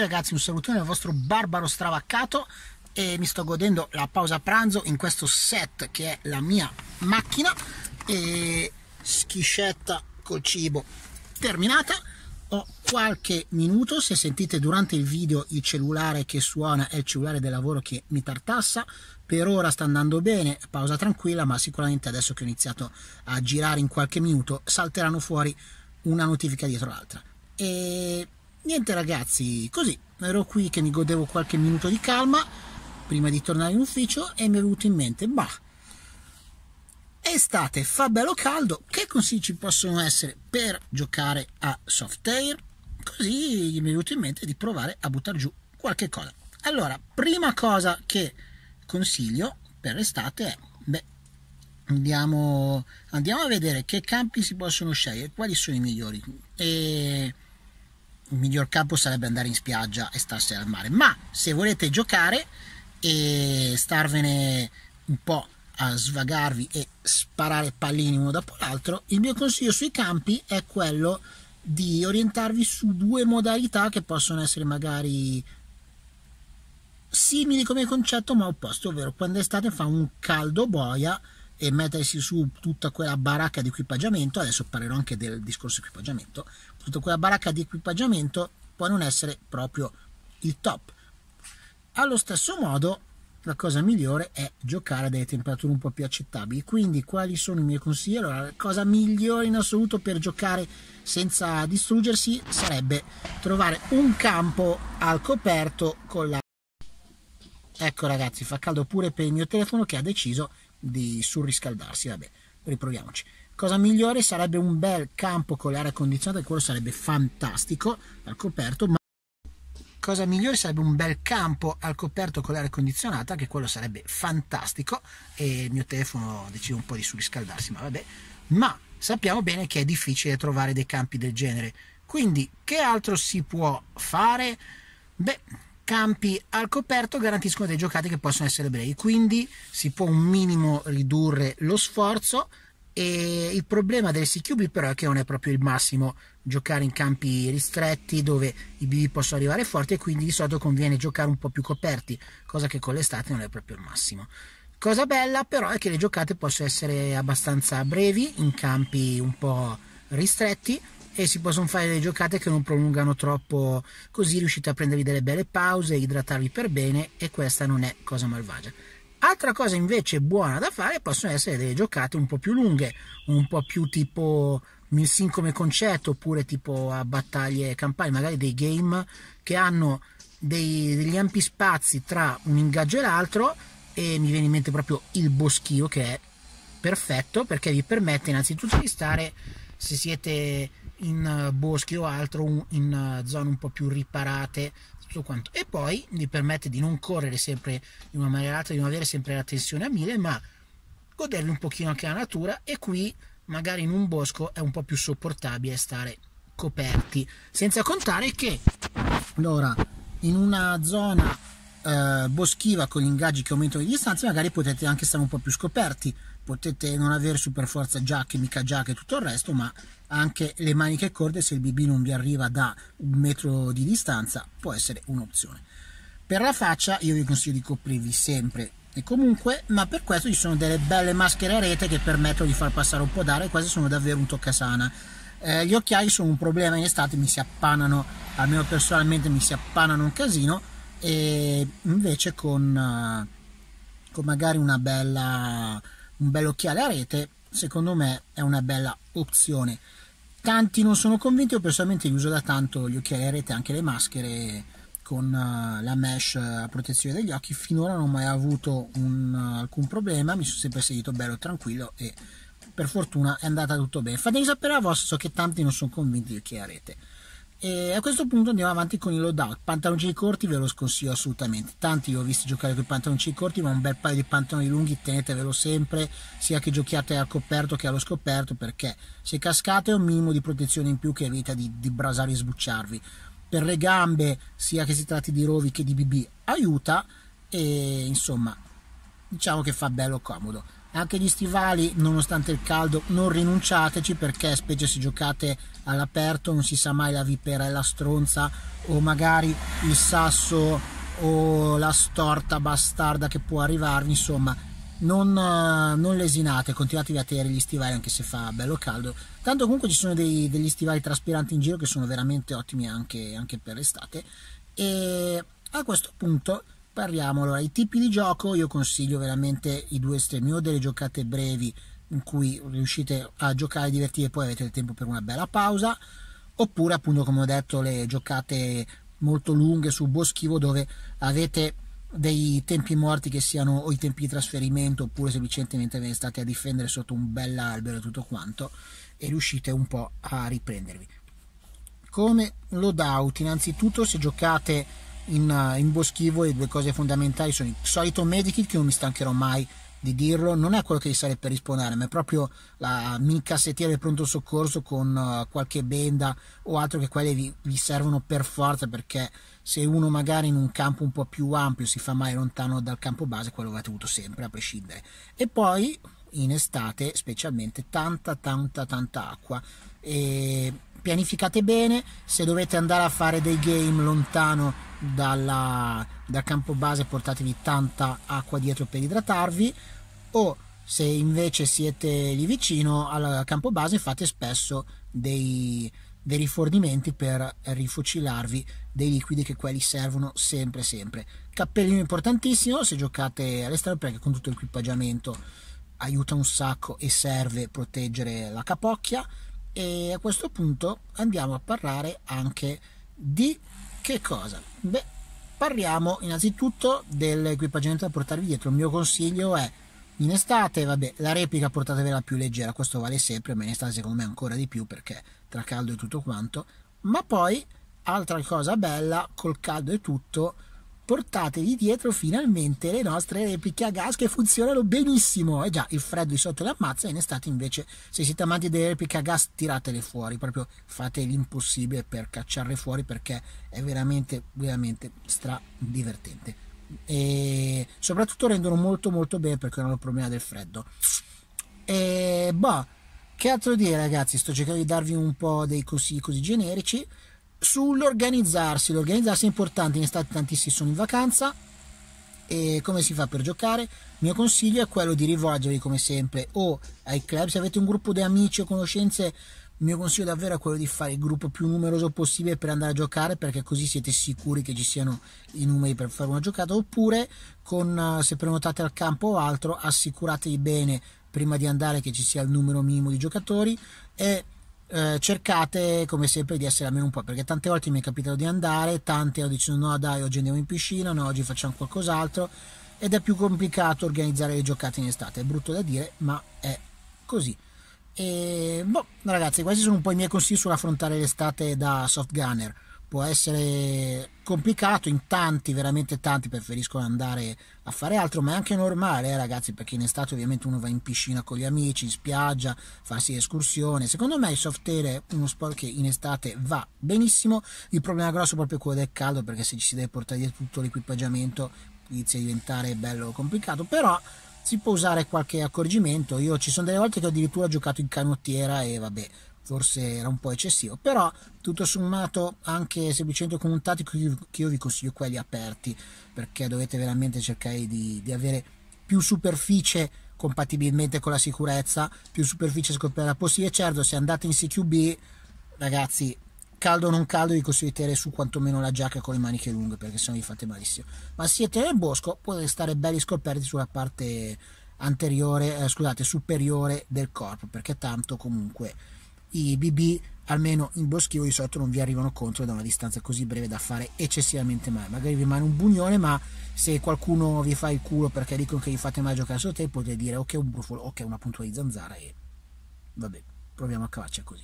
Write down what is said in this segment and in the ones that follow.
ragazzi, un salutone al vostro Barbaro Stravaccato e mi sto godendo la pausa pranzo in questo set che è la mia macchina e schiscetta col cibo terminata ho qualche minuto se sentite durante il video il cellulare che suona è il cellulare del lavoro che mi tartassa per ora sta andando bene pausa tranquilla ma sicuramente adesso che ho iniziato a girare in qualche minuto salteranno fuori una notifica dietro l'altra e niente ragazzi, così ero qui che mi godevo qualche minuto di calma prima di tornare in ufficio e mi è venuto in mente, bah, estate, fa bello caldo, che consigli ci possono essere per giocare a soft air? Così mi è venuto in mente di provare a buttare giù qualche cosa. Allora, prima cosa che consiglio per l'estate è, beh, andiamo, andiamo a vedere che campi si possono scegliere, quali sono i migliori. E il miglior campo sarebbe andare in spiaggia e starsene al mare ma se volete giocare e starvene un po' a svagarvi e sparare pallini uno dopo l'altro il mio consiglio sui campi è quello di orientarvi su due modalità che possono essere magari simili come concetto ma opposto ovvero quando è estate fa un caldo boia e mettersi su tutta quella baracca di equipaggiamento, adesso parlerò anche del discorso equipaggiamento, tutta quella baracca di equipaggiamento può non essere proprio il top. Allo stesso modo la cosa migliore è giocare a delle temperature un po' più accettabili. Quindi, quali sono i miei consigli? Allora, la cosa migliore in assoluto per giocare senza distruggersi sarebbe trovare un campo al coperto con la. Ecco, ragazzi, fa caldo pure per il mio telefono che ha deciso di surriscaldarsi. Vabbè, riproviamoci. Cosa migliore sarebbe un bel campo con l'aria condizionata, quello sarebbe fantastico al coperto, ma cosa migliore sarebbe un bel campo al coperto con l'aria condizionata, che quello sarebbe fantastico e il mio telefono decide un po' di surriscaldarsi, ma vabbè. Ma sappiamo bene che è difficile trovare dei campi del genere. Quindi che altro si può fare? Beh, campi al coperto garantiscono dei giocate che possono essere brevi, quindi si può un minimo ridurre lo sforzo. E il problema delle CQB però è che non è proprio il massimo giocare in campi ristretti dove i BB possono arrivare forti e quindi di solito conviene giocare un po' più coperti, cosa che con l'estate non è proprio il massimo. Cosa bella però è che le giocate possono essere abbastanza brevi in campi un po' ristretti e si possono fare delle giocate che non prolungano troppo, così riuscite a prendervi delle belle pause, idratarvi per bene e questa non è cosa malvagia. Altra cosa invece buona da fare possono essere delle giocate un po' più lunghe, un po' più tipo Milsin come concetto, oppure tipo a battaglie campane, magari dei game che hanno dei, degli ampi spazi tra un ingaggio e l'altro e mi viene in mente proprio il boschio che è perfetto perché vi permette innanzitutto di stare se siete in eh, boschi o altro, in eh, zone un po' più riparate, tutto quanto. E poi mi permette di non correre sempre in una maniera alta, di non avere sempre la tensione a mille, ma godermi un pochino anche la natura e qui magari in un bosco è un po' più sopportabile stare coperti. Senza contare che, allora, in una zona eh, boschiva con gli ingaggi che aumentano le distanze, magari potete anche stare un po' più scoperti, potete non avere super forza giacche, mica giacche e tutto il resto, ma anche le maniche corte se il BB non vi arriva da un metro di distanza può essere un'opzione. Per la faccia io vi consiglio di coprirvi sempre e comunque, ma per questo ci sono delle belle maschere a rete che permettono di far passare un po' d'aria, e queste sono davvero un toccasana. Eh, gli occhiali sono un problema in estate, mi si appannano, almeno personalmente mi si appannano un casino, e invece con, eh, con magari una bella, un bel occhiale a rete secondo me è una bella opzione tanti non sono convinti io personalmente li uso da tanto gli occhiali a rete anche le maschere con eh, la mesh eh, a protezione degli occhi finora non ho mai avuto un, alcun problema mi sono sempre seguito bello tranquillo e per fortuna è andata tutto bene fatemi sapere a vostro so che tanti non sono convinti di occhiali a rete e a questo punto andiamo avanti con i loadout. Pantaloncini corti ve lo sconsiglio assolutamente. Tanti ho visto giocare con i pantaloncini corti, ma un bel paio di pantaloni lunghi tenetevelo sempre, sia che giochiate al coperto che allo scoperto, perché se cascate è un minimo di protezione in più che evita di, di brasare e sbucciarvi. Per le gambe, sia che si tratti di rovi che di BB, aiuta e insomma, diciamo che fa bello comodo. Anche gli stivali, nonostante il caldo, non rinunciateci perché specie se giocate all'aperto non si sa mai la viperella stronza o magari il sasso o la storta bastarda che può arrivarvi, insomma non, eh, non, lesinate, continuatevi a tenere gli stivali anche se fa bello caldo. Tanto comunque ci sono dei, degli stivali traspiranti in giro che sono veramente ottimi anche, anche per l'estate. E a questo punto parliamo allora i tipi di gioco io consiglio veramente i due estremi o delle giocate brevi in cui riuscite a giocare e poi avete il tempo per una bella pausa oppure appunto come ho detto le giocate molto lunghe sul boschivo dove avete dei tempi morti che siano o i tempi di trasferimento oppure semplicemente ve ne state a difendere sotto un bell'albero e tutto quanto e riuscite un po' a riprendervi come loadout innanzitutto se giocate in, eh, in Boschivo le due cose fondamentali sono il solito medikit che non mi stancherò mai di dirlo, non è quello che gli sale per rispondere, ma è proprio la mini cassettiera del pronto soccorso con uh, qualche benda o altro che quelle vi, vi, servono per forza perché se uno magari in un campo un po' più ampio si fa mai lontano dal campo base, quello va tenuto sempre a prescindere. E poi in estate specialmente tanta tanta tanta acqua e pianificate bene, se dovete andare a fare dei game lontano dalla, dal campo base portatevi tanta acqua dietro per idratarvi o se invece siete lì vicino al campo base fate spesso dei, dei rifornimenti per rifucilarvi dei liquidi che quelli servono sempre sempre cappellino importantissimo se giocate all'esterno perché con tutto l'equipaggiamento aiuta un sacco e serve proteggere la capocchia e a questo punto andiamo a parlare anche di che cosa? Beh, parliamo innanzitutto dell'equipaggiamento da portarvi dietro. Il mio consiglio è in estate, vabbè, la replica portatevela più leggera, questo vale sempre, ma in estate secondo me ancora di più perché tra caldo e tutto quanto. Ma poi, altra cosa bella, col caldo e tutto, portatevi dietro finalmente le nostre repliche a gas che funzionano benissimo. E eh già, il freddo di sotto le ammazza, in estate invece, se siete amanti delle repliche a gas, tiratele fuori, proprio fate l'impossibile per cacciarle fuori perché è veramente, veramente stra divertente. E soprattutto rendono molto molto bene perché hanno il problema del freddo. E boh, che altro dire ragazzi, sto cercando di darvi un po' dei consigli così generici sull'organizzarsi, l'organizzarsi è importante, in estate tantissimi sono in vacanza e come si fa per giocare? Il mio consiglio è quello di rivolgervi come sempre o ai club, se avete un gruppo di amici o conoscenze, il mio consiglio davvero è quello di fare il gruppo più numeroso possibile per andare a giocare perché così siete sicuri che ci siano i numeri per fare una giocata oppure con, eh, se prenotate al campo o altro assicuratevi bene prima di andare che ci sia il numero minimo di giocatori e eh, cercate come sempre di essere almeno un po' perché tante volte mi è capitato di andare tante ho deciso no dai oggi andiamo in piscina no oggi facciamo qualcos'altro ed è più complicato organizzare le giocate in estate è brutto da dire ma è così e boh ragazzi questi sono un po' i miei consigli sull'affrontare l'estate da soft gunner può essere complicato, in tanti, veramente tanti preferiscono andare a fare altro, ma è anche normale eh, ragazzi perché in estate ovviamente uno va in piscina con gli amici, in spiaggia, farsi escursione, secondo me il soft air è uno sport che in estate va benissimo, il problema grosso è proprio quello del caldo perché se ci si deve portare via tutto l'equipaggiamento inizia a diventare bello complicato, però si può usare qualche accorgimento, io ci sono delle volte che ho addirittura giocato in canottiera e vabbè forse era un po' eccessivo, però tutto sommato anche semplicemente con un tattico che io vi consiglio quelli aperti perché dovete veramente cercare di, di avere più superficie compatibilmente con la sicurezza, più superficie scoperta possibile. Certo, se andate in CQB, ragazzi, caldo o non caldo, vi consiglio di tenere su quantomeno la giacca con le maniche lunghe perché sennò vi fate malissimo. Ma se siete nel bosco, potete stare belli scoperti sulla parte anteriore, eh, scusate, superiore del corpo perché tanto comunque i BB almeno in boschivo di solito non vi arrivano contro da una distanza così breve da fare eccessivamente male. Magari vi rimane un bugnone, ma se qualcuno vi fa il culo perché dicono che gli fate mai giocare sotto te, potete dire ok un brufolo, ok una puntura di zanzara e vabbè, proviamo a cavarci così.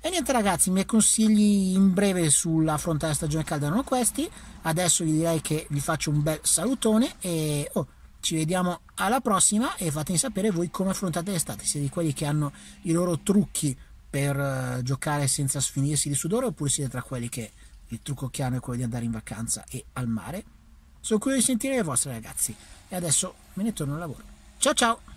E niente ragazzi, i miei consigli in breve sull'affrontare la stagione calda erano questi. Adesso vi direi che vi faccio un bel salutone e oh, ci vediamo alla prossima e fatemi sapere voi come affrontate l'estate, siete di quelli che hanno i loro trucchi per eh, giocare senza sfinirsi di sudore oppure siete tra quelli che il trucco chiaro è quello di andare in vacanza e al mare? Sono curioso di sentire le vostre ragazzi e adesso me ne torno al lavoro. Ciao ciao!